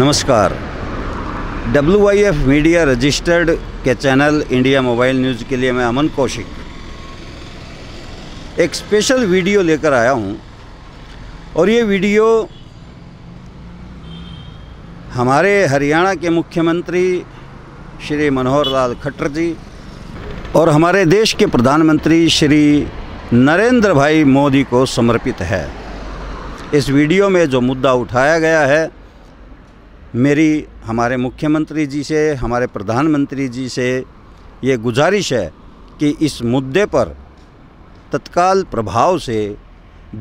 नमस्कार W I F media registered के channel India mobile news के लिए मैं अमन कौशिक एक स्पेशल वीडियो लेकर आया हूं और ये वीडियो हमारे हरियाणा के मुख्यमंत्री श्री मनोहर लाल खट्टर जी और हमारे देश के प्रधानमंत्री श्री नरेंद्र भाई मोदी को समर्पित है इस वीडियो में जो मुद्दा उठाया गया है मेरी हमारे मुख्यमंत्री जी से हमारे प्रधानमंत्री जी से ये गुजारिश है कि इस मुद्दे पर तत्काल प्रभाव से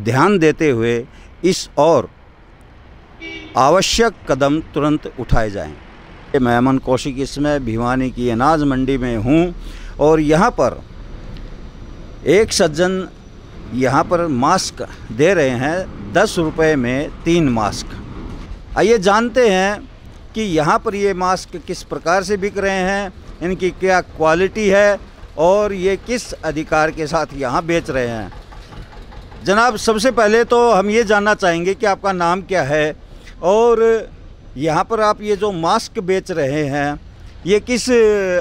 ध्यान देते हुए इस और आवश्यक कदम तुरंत उठाए जाएं। मैं अमन कौशिक इसमें भिवानी की अनाज मंडी में हूँ और यहाँ पर एक सज्जन यहाँ पर मास्क दे रहे हैं दस रुपये में तीन मास्क आइए जानते हैं कि यहाँ पर ये मास्क किस प्रकार से बिक रहे हैं इनकी क्या क्वालिटी है और ये किस अधिकार के साथ यहाँ बेच रहे हैं जनाब सबसे पहले तो हम ये जानना चाहेंगे कि आपका नाम क्या है और यहाँ पर आप ये जो मास्क बेच रहे हैं ये किस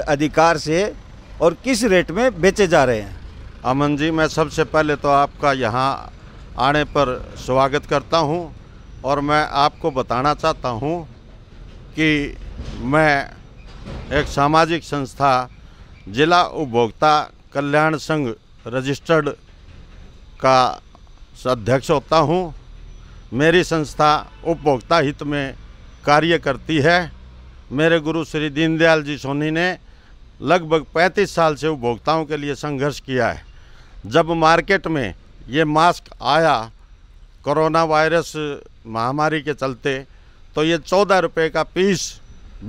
अधिकार से और किस रेट में बेचे जा रहे हैं अमन जी मैं सबसे पहले तो आपका यहाँ आने पर स्वागत करता हूँ और मैं आपको बताना चाहता हूँ कि मैं एक सामाजिक संस्था जिला उपभोक्ता कल्याण संघ रजिस्टर्ड का अध्यक्ष होता हूँ मेरी संस्था उपभोक्ता हित में कार्य करती है मेरे गुरु श्री दीनदयाल जी सोनी ने लगभग 35 साल से उपभोक्ताओं के लिए संघर्ष किया है जब मार्केट में ये मास्क आया कोरोना वायरस महामारी के चलते तो ये चौदह रुपये का पीस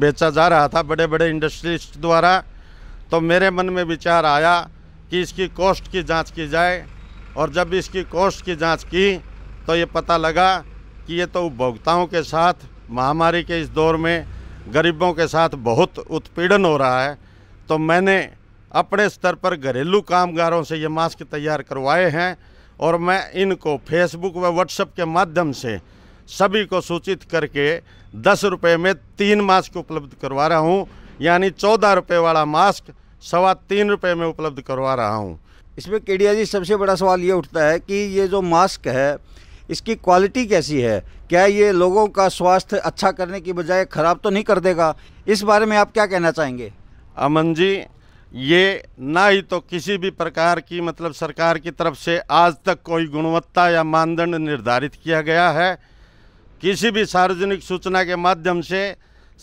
बेचा जा रहा था बड़े बड़े इंडस्ट्रीस्ट द्वारा तो मेरे मन में विचार आया कि इसकी कॉस्ट की जांच की जाए और जब इसकी कॉस्ट की जांच की तो ये पता लगा कि ये तो उपभोक्ताओं के साथ महामारी के इस दौर में गरीबों के साथ बहुत उत्पीड़न हो रहा है तो मैंने अपने स्तर पर घरेलू कामगारों से ये मास्क तैयार करवाए हैं और मैं इनको फेसबुक व व्हाट्सएप के माध्यम से सभी को सूचित करके दस रुपये में तीन मास्क उपलब्ध करवा रहा हूँ यानी चौदह रुपये वाला मास्क सवा तीन रुपये में उपलब्ध करवा रहा हूँ इसमें केडिया जी सबसे बड़ा सवाल ये उठता है कि ये जो मास्क है इसकी क्वालिटी कैसी है क्या ये लोगों का स्वास्थ्य अच्छा करने की बजाय ख़राब तो नहीं कर देगा इस बारे में आप क्या कहना चाहेंगे अमन जी ये ना ही तो किसी भी प्रकार की मतलब सरकार की तरफ से आज तक कोई गुणवत्ता या मानदंड निर्धारित किया गया है किसी भी सार्वजनिक सूचना के माध्यम से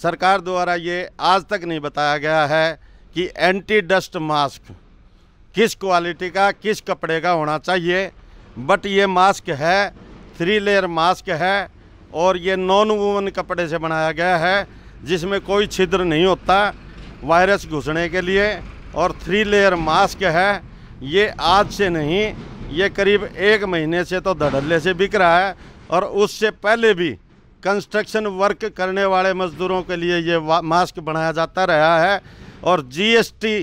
सरकार द्वारा ये आज तक नहीं बताया गया है कि एंटी डस्ट मास्क किस क्वालिटी का किस कपड़े का होना चाहिए बट ये मास्क है थ्री लेयर मास्क है और ये नॉन वूमन कपड़े से बनाया गया है जिसमें कोई छिद्र नहीं होता वायरस घुसने के लिए और थ्री लेयर मास्क है ये आज से नहीं ये करीब एक महीने से तो धड़ल्ले से बिक रहा है और उससे पहले भी कंस्ट्रक्शन वर्क करने वाले मजदूरों के लिए ये मास्क बनाया जाता रहा है और जीएसटी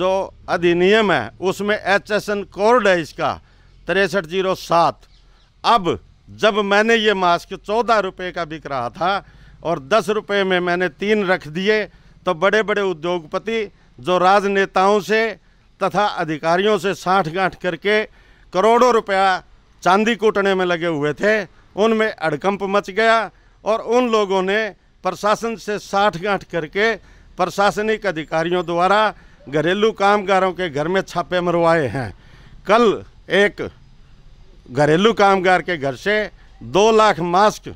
जो अधिनियम है उसमें एच एस एन कोड है इसका तिरसठ जीरो सात अब जब मैंने ये मास्क चौदह रुपये का बिक रहा था और दस रुपये में मैंने तीन रख दिए तो बड़े बड़े उद्योगपति जो राजनेताओं से तथा अधिकारियों से साठ गांठ करके करोड़ों रुपया चांदी कूटने में लगे हुए थे उनमें अड़कंप मच गया और उन लोगों ने प्रशासन से साठ गांठ करके प्रशासनिक अधिकारियों द्वारा घरेलू कामगारों के घर में छापे मरवाए हैं कल एक घरेलू कामगार के घर से दो लाख मास्क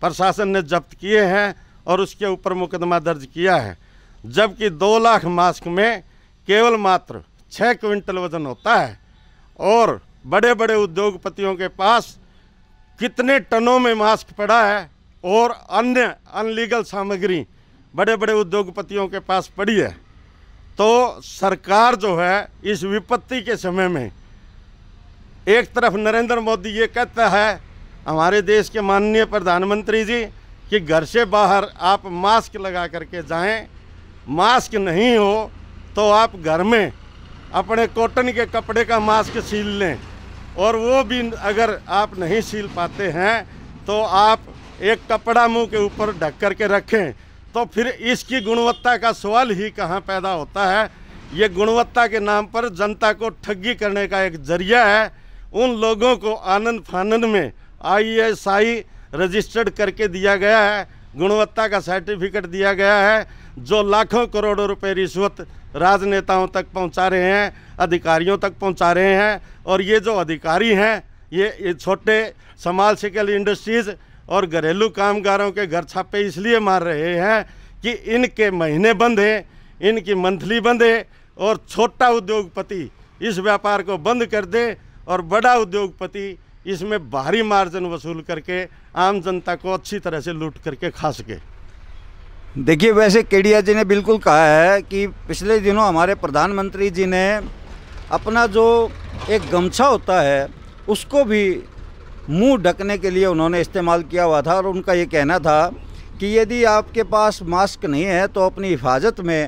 प्रशासन ने जब्त किए हैं और उसके ऊपर मुकदमा दर्ज किया है जबकि दो लाख मास्क में केवल मात्र छः क्विंटल वजन होता है और बड़े बड़े उद्योगपतियों के पास कितने टनों में मास्क पड़ा है और अन्य अनलीगल सामग्री बड़े बड़े उद्योगपतियों के पास पड़ी है तो सरकार जो है इस विपत्ति के समय में एक तरफ नरेंद्र मोदी ये कहता है हमारे देश के माननीय प्रधानमंत्री जी कि घर से बाहर आप मास्क लगा करके जाएं मास्क नहीं हो तो आप घर में अपने कॉटन के कपड़े का मास्क सील लें और वो भी अगर आप नहीं सील पाते हैं तो आप एक कपड़ा मुंह के ऊपर ढक कर के रखें तो फिर इसकी गुणवत्ता का सवाल ही कहाँ पैदा होता है ये गुणवत्ता के नाम पर जनता को ठगी करने का एक जरिया है उन लोगों को आनंद फानंद में आईएसआई रजिस्टर्ड करके दिया गया है गुणवत्ता का सर्टिफिकेट दिया गया है जो लाखों करोड़ों रुपए रिश्वत राजनेताओं तक पहुंचा रहे हैं अधिकारियों तक पहुंचा रहे हैं और ये जो अधिकारी हैं ये, छोटे समाल सिकल इंडस्ट्रीज़ और घरेलू कामगारों के घर छापे इसलिए मार रहे हैं कि इनके महीने बंद हैं इनकी मंथली बंद है और छोटा उद्योगपति इस व्यापार को बंद कर दे और बड़ा उद्योगपति इसमें भारी मार्जिन वसूल करके आम जनता को अच्छी तरह से लूट करके खा सके देखिए वैसे केडिया जी ने बिल्कुल कहा है कि पिछले दिनों हमारे प्रधानमंत्री जी ने अपना जो एक गमछा होता है उसको भी मुंह ढकने के लिए उन्होंने इस्तेमाल किया हुआ था और उनका ये कहना था कि यदि आपके पास मास्क नहीं है तो अपनी हिफाजत में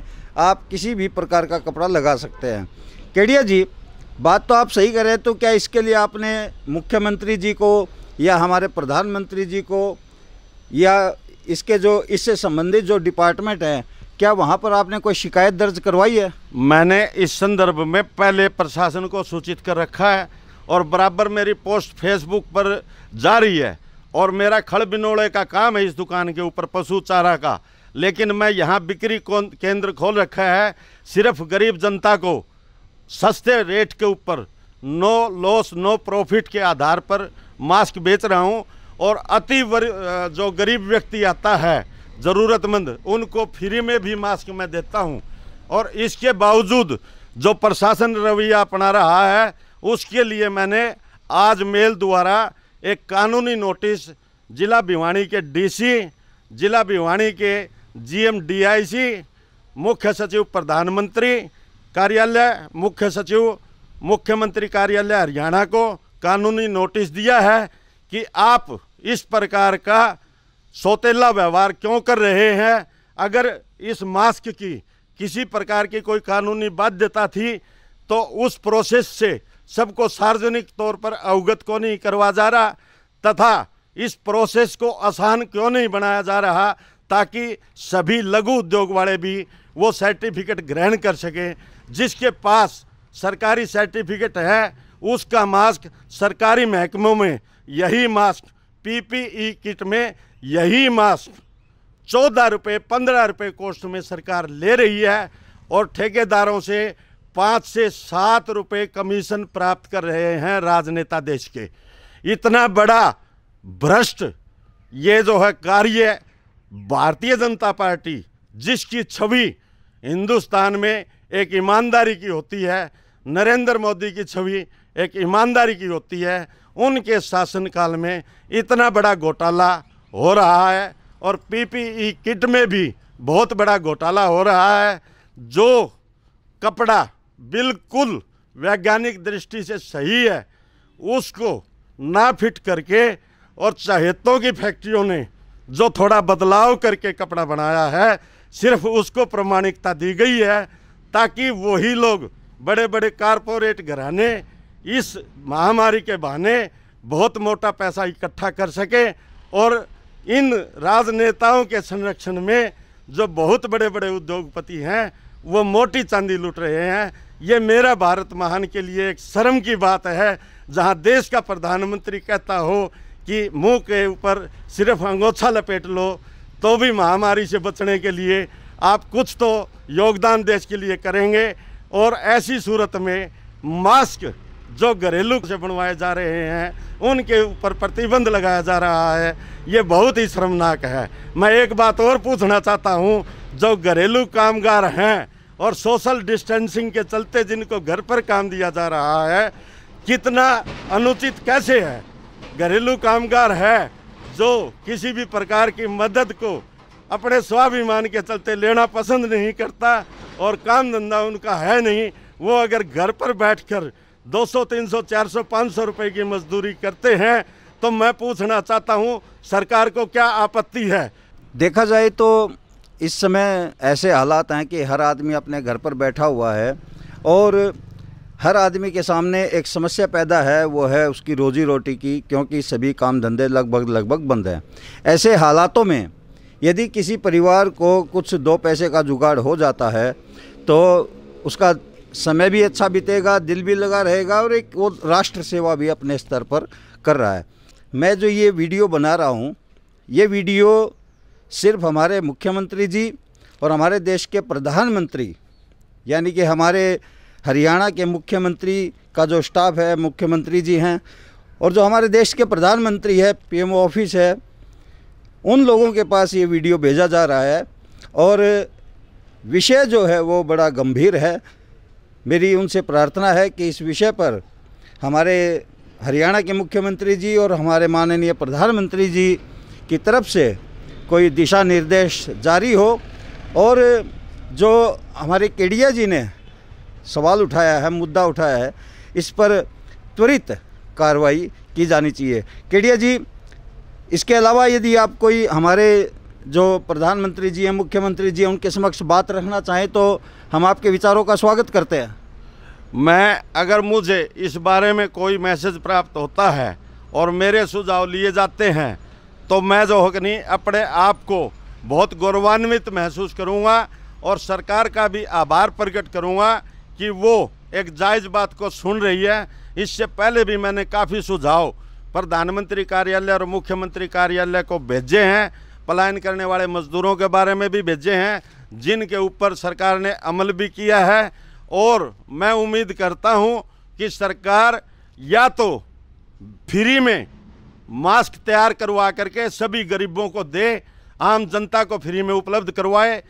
आप किसी भी प्रकार का कपड़ा लगा सकते हैं केडिया जी बात तो आप सही करें तो क्या इसके लिए आपने मुख्यमंत्री जी को या हमारे प्रधानमंत्री जी को या इसके जो इससे संबंधित जो डिपार्टमेंट हैं क्या वहाँ पर आपने कोई शिकायत दर्ज करवाई है मैंने इस संदर्भ में पहले प्रशासन को सूचित कर रखा है और बराबर मेरी पोस्ट फेसबुक पर जा रही है और मेरा खड़ बिनोड़े का काम है इस दुकान के ऊपर पशु चारा का लेकिन मैं यहाँ बिक्री केंद्र खोल रखा है सिर्फ गरीब जनता को सस्ते रेट के ऊपर नो लॉस नो प्रॉफिट के आधार पर मास्क बेच रहा हूँ और अति जो गरीब व्यक्ति आता है ज़रूरतमंद उनको फ्री में भी मास्क मैं देता हूँ और इसके बावजूद जो प्रशासन रवैया अपना रहा है उसके लिए मैंने आज मेल द्वारा एक कानूनी नोटिस जिला भिवाणी के डीसी जिला भिवाणी के जीएमडीआईसी मुख्य सचिव प्रधानमंत्री कार्यालय मुख्य सचिव मुख्यमंत्री कार्यालय हरियाणा को कानूनी नोटिस दिया है कि आप इस प्रकार का सौतेला व्यवहार क्यों कर रहे हैं अगर इस मास्क की किसी प्रकार की कोई कानूनी बाध्यता थी तो उस प्रोसेस से सबको सार्वजनिक तौर पर अवगत क्यों नहीं करवा जा रहा तथा इस प्रोसेस को आसान क्यों नहीं बनाया जा रहा ताकि सभी लघु उद्योग वाले भी वो सर्टिफिकेट ग्रहण कर सकें जिसके पास सरकारी सर्टिफिकेट है उसका मास्क सरकारी महकमों में यही मास्क पीपीई किट में यही मास्क चौदह रुपये पंद्रह रुपये कोस्ट में सरकार ले रही है और ठेकेदारों से पाँच से सात रुपये कमीशन प्राप्त कर रहे हैं राजनेता देश के इतना बड़ा भ्रष्ट ये जो है कार्य भारतीय जनता पार्टी जिसकी छवि हिंदुस्तान में एक ईमानदारी की होती है नरेंद्र मोदी की छवि एक ईमानदारी की होती है उनके शासनकाल में इतना बड़ा घोटाला हो रहा है और पीपीई किट में भी बहुत बड़ा घोटाला हो रहा है जो कपड़ा बिल्कुल वैज्ञानिक दृष्टि से सही है उसको ना फिट करके और चाहेतों की फैक्ट्रियों ने जो थोड़ा बदलाव करके कपड़ा बनाया है सिर्फ उसको प्रमाणिकता दी गई है ताकि वही लोग बड़े बड़े कारपोरेट घराने इस महामारी के बहाने बहुत मोटा पैसा इकट्ठा कर सकें और इन राजनेताओं के संरक्षण में जो बहुत बड़े बड़े उद्योगपति हैं वो मोटी चांदी लूट रहे हैं ये मेरा भारत महान के लिए एक शर्म की बात है जहाँ देश का प्रधानमंत्री कहता हो कि मुंह के ऊपर सिर्फ अंगोछा लपेट लो तो भी महामारी से बचने के लिए आप कुछ तो योगदान देश के लिए करेंगे और ऐसी सूरत में मास्क जो घरेलू से बनवाए जा रहे हैं उनके ऊपर प्रतिबंध लगाया जा रहा है ये बहुत ही शर्मनाक है मैं एक बात और पूछना चाहता हूँ जो घरेलू कामगार हैं और सोशल डिस्टेंसिंग के चलते जिनको घर पर काम दिया जा रहा है कितना अनुचित कैसे है घरेलू कामगार है जो किसी भी प्रकार की मदद को अपने स्वाभिमान के चलते लेना पसंद नहीं करता और काम धंधा उनका है नहीं वो अगर घर पर बैठकर 200, 300, 400, 500 रुपए की मजदूरी करते हैं तो मैं पूछना चाहता हूँ सरकार को क्या आपत्ति है देखा जाए तो इस समय ऐसे हालात हैं कि हर आदमी अपने घर पर बैठा हुआ है और हर आदमी के सामने एक समस्या पैदा है वो है उसकी रोज़ी रोटी की क्योंकि सभी काम धंधे लगभग लगभग बंद हैं ऐसे हालातों में यदि किसी परिवार को कुछ दो पैसे का जुगाड़ हो जाता है तो उसका समय भी अच्छा बीतेगा दिल भी लगा रहेगा और एक वो राष्ट्र सेवा भी अपने स्तर पर कर रहा है मैं जो ये वीडियो बना रहा हूँ ये वीडियो सिर्फ हमारे मुख्यमंत्री जी और हमारे देश के प्रधानमंत्री यानी कि हमारे हरियाणा के मुख्यमंत्री का जो स्टाफ है मुख्यमंत्री जी हैं और जो हमारे देश के प्रधानमंत्री है पीएमओ ऑफिस है उन लोगों के पास ये वीडियो भेजा जा रहा है और विषय जो है वो बड़ा गंभीर है मेरी उनसे प्रार्थना है कि इस विषय पर हमारे हरियाणा के मुख्यमंत्री जी और हमारे माननीय प्रधानमंत्री जी की तरफ से कोई दिशा निर्देश जारी हो और जो हमारे केडिया जी ने सवाल उठाया है मुद्दा उठाया है इस पर त्वरित कार्रवाई की जानी चाहिए केडिया जी इसके अलावा यदि आप कोई हमारे जो प्रधानमंत्री जी हैं मुख्यमंत्री जी हैं उनके समक्ष बात रखना चाहें तो हम आपके विचारों का स्वागत करते हैं मैं अगर मुझे इस बारे में कोई मैसेज प्राप्त होता है और मेरे सुझाव लिए जाते हैं तो मैं जो नहीं अपने आप को बहुत गौरवान्वित महसूस करूँगा और सरकार का भी आभार प्रकट करूँगा कि वो एक जायज़ बात को सुन रही है इससे पहले भी मैंने काफ़ी सुझाव प्रधानमंत्री कार्यालय और मुख्यमंत्री कार्यालय को भेजे हैं पलायन करने वाले मजदूरों के बारे में भी भेजे हैं जिनके ऊपर सरकार ने अमल भी किया है और मैं उम्मीद करता हूं कि सरकार या तो फ्री में मास्क तैयार करवा करके सभी गरीबों को दे आम जनता को फ्री में उपलब्ध करवाए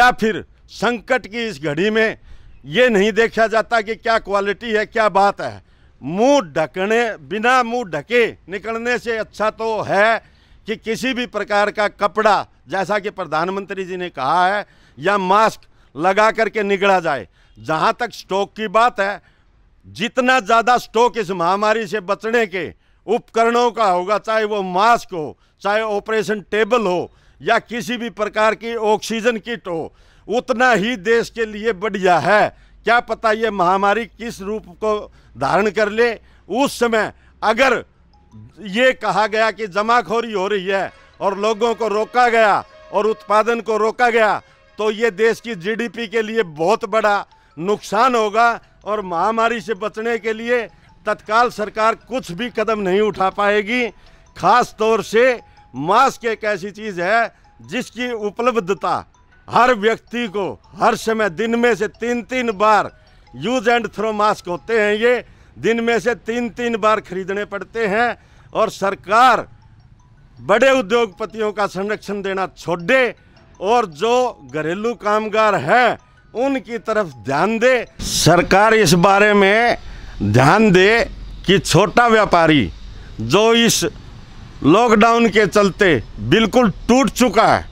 या फिर संकट की इस घड़ी में ये नहीं देखा जाता कि क्या क्वालिटी है क्या बात है मुंह ढकने बिना मुंह ढके निकलने से अच्छा तो है कि किसी भी प्रकार का कपड़ा जैसा कि प्रधानमंत्री जी ने कहा है या मास्क लगा करके निकला जाए जहाँ तक स्टॉक की बात है जितना ज़्यादा स्टॉक इस महामारी से बचने के उपकरणों का होगा चाहे वो मास्क हो चाहे ऑपरेशन टेबल हो या किसी भी प्रकार की ऑक्सीजन किट हो उतना ही देश के लिए बढ़िया है क्या पता ये महामारी किस रूप को धारण कर ले उस समय अगर ये कहा गया कि जमाखोरी हो रही है और लोगों को रोका गया और उत्पादन को रोका गया तो ये देश की जीडीपी के लिए बहुत बड़ा नुकसान होगा और महामारी से बचने के लिए तत्काल सरकार कुछ भी कदम नहीं उठा पाएगी खास तौर से मास्क एक ऐसी चीज़ है जिसकी उपलब्धता हर व्यक्ति को हर समय दिन में से तीन तीन बार यूज एंड थ्रो मास्क होते हैं ये दिन में से तीन तीन बार खरीदने पड़ते हैं और सरकार बड़े उद्योगपतियों का संरक्षण देना छोड़ दे और जो घरेलू कामगार हैं उनकी तरफ ध्यान दे सरकार इस बारे में ध्यान दे कि छोटा व्यापारी जो इस लॉकडाउन के चलते बिल्कुल टूट चुका है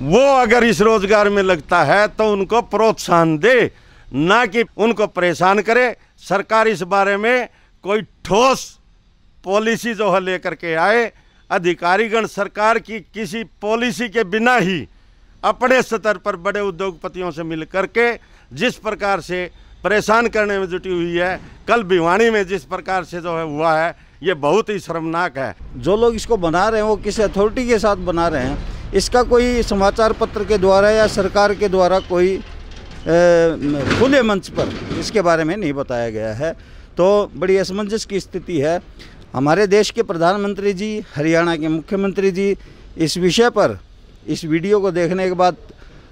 वो अगर इस रोजगार में लगता है तो उनको प्रोत्साहन दे ना कि उनको परेशान करे सरकार इस बारे में कोई ठोस पॉलिसी जो है लेकर के आए अधिकारीगण सरकार की किसी पॉलिसी के बिना ही अपने स्तर पर बड़े उद्योगपतियों से मिल करके जिस प्रकार से परेशान करने में जुटी हुई है कल भिवाणी में जिस प्रकार से जो है हुआ है ये बहुत ही शर्मनाक है जो लोग इसको बना रहे हैं वो किसी अथॉरिटी के साथ बना रहे हैं इसका कोई समाचार पत्र के द्वारा या सरकार के द्वारा कोई खुले मंच पर इसके बारे में नहीं बताया गया है तो बड़ी असमंजस की स्थिति है हमारे देश के प्रधानमंत्री जी हरियाणा के मुख्यमंत्री जी इस विषय पर इस वीडियो को देखने के बाद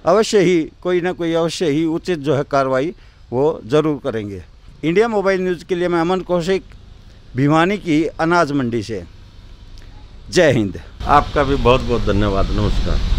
अवश्य ही कोई ना कोई अवश्य ही उचित जो है कार्रवाई वो ज़रूर करेंगे इंडिया मोबाइल न्यूज़ के लिए मैं अमन कौशिक भिवानी की अनाज मंडी से जय हिंद आपका भी बहुत बहुत धन्यवाद नमस्कार